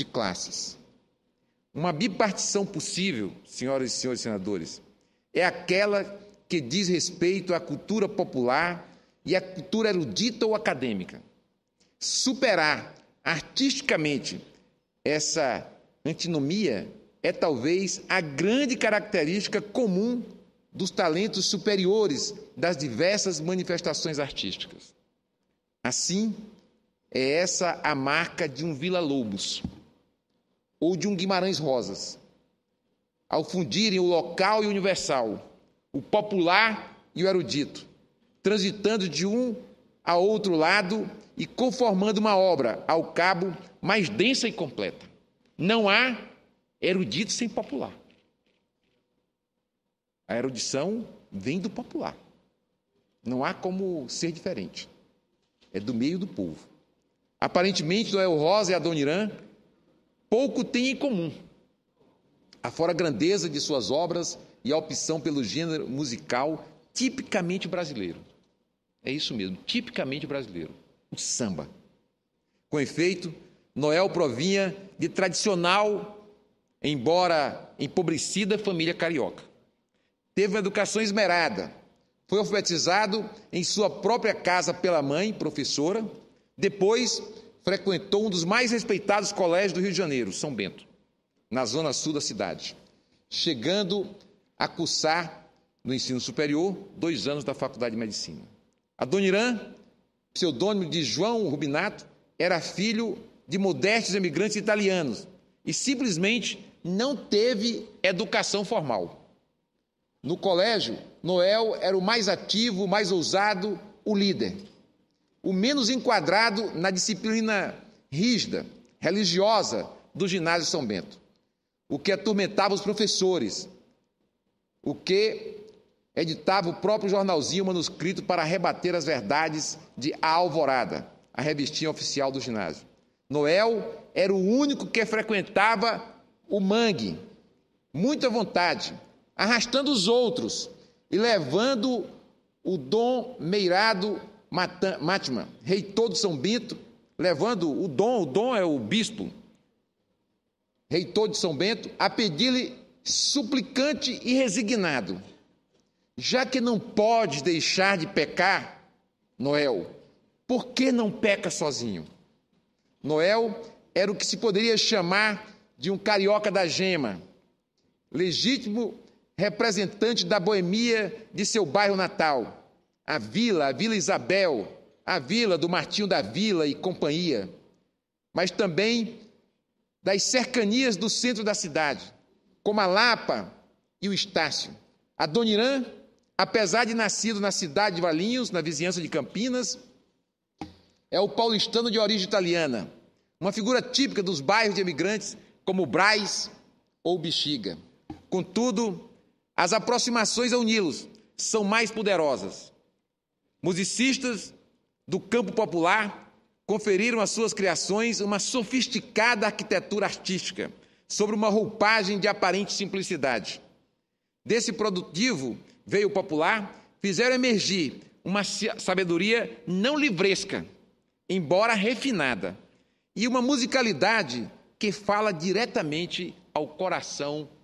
de classes. Uma bipartição possível, senhoras e senhores senadores, é aquela que diz respeito à cultura popular e à cultura erudita ou acadêmica. Superar artisticamente essa antinomia é talvez a grande característica comum dos talentos superiores das diversas manifestações artísticas. Assim, é essa a marca de um Vila Lobos ou de um Guimarães Rosas, ao fundirem o local e o universal, o popular e o erudito, transitando de um a outro lado e conformando uma obra, ao cabo, mais densa e completa. Não há erudito sem popular. A erudição vem do popular. Não há como ser diferente. É do meio do povo. Aparentemente, Noel Rosa e Adoniran pouco têm em comum, afora a grandeza de suas obras e a opção pelo gênero musical tipicamente brasileiro. É isso mesmo, tipicamente brasileiro, o samba. Com efeito, Noel provinha de tradicional, embora empobrecida família carioca. Teve uma educação esmerada, foi alfabetizado em sua própria casa pela mãe, professora, depois frequentou um dos mais respeitados colégios do Rio de Janeiro, São Bento, na zona sul da cidade, chegando a cursar no ensino superior dois anos da Faculdade de Medicina. A Dona Irã, pseudônimo de João Rubinato, era filho de modestos imigrantes italianos e simplesmente não teve educação formal. No colégio, Noel era o mais ativo, o mais ousado, o líder o menos enquadrado na disciplina rígida, religiosa do ginásio São Bento, o que atormentava os professores, o que editava o próprio jornalzinho manuscrito para rebater as verdades de A Alvorada, a revistinha oficial do ginásio. Noel era o único que frequentava o mangue, muito à vontade, arrastando os outros e levando o dom meirado Mátima, rei de São Bento, levando o dom, o dom é o bispo, rei de São Bento, a pedir-lhe suplicante e resignado, já que não pode deixar de pecar, Noel, por que não peca sozinho? Noel era o que se poderia chamar de um carioca da gema, legítimo representante da boemia de seu bairro natal a vila, a Vila Isabel, a vila do Martinho da Vila e companhia, mas também das cercanias do centro da cidade, como a Lapa e o Estácio. A Irã, apesar de nascido na cidade de Valinhos, na vizinhança de Campinas, é o paulistano de origem italiana, uma figura típica dos bairros de imigrantes como Braz ou Bexiga. Contudo, as aproximações ao Nilo são mais poderosas. Musicistas do campo popular conferiram às suas criações uma sofisticada arquitetura artística, sobre uma roupagem de aparente simplicidade. Desse produtivo veio popular, fizeram emergir uma sabedoria não livresca, embora refinada, e uma musicalidade que fala diretamente ao coração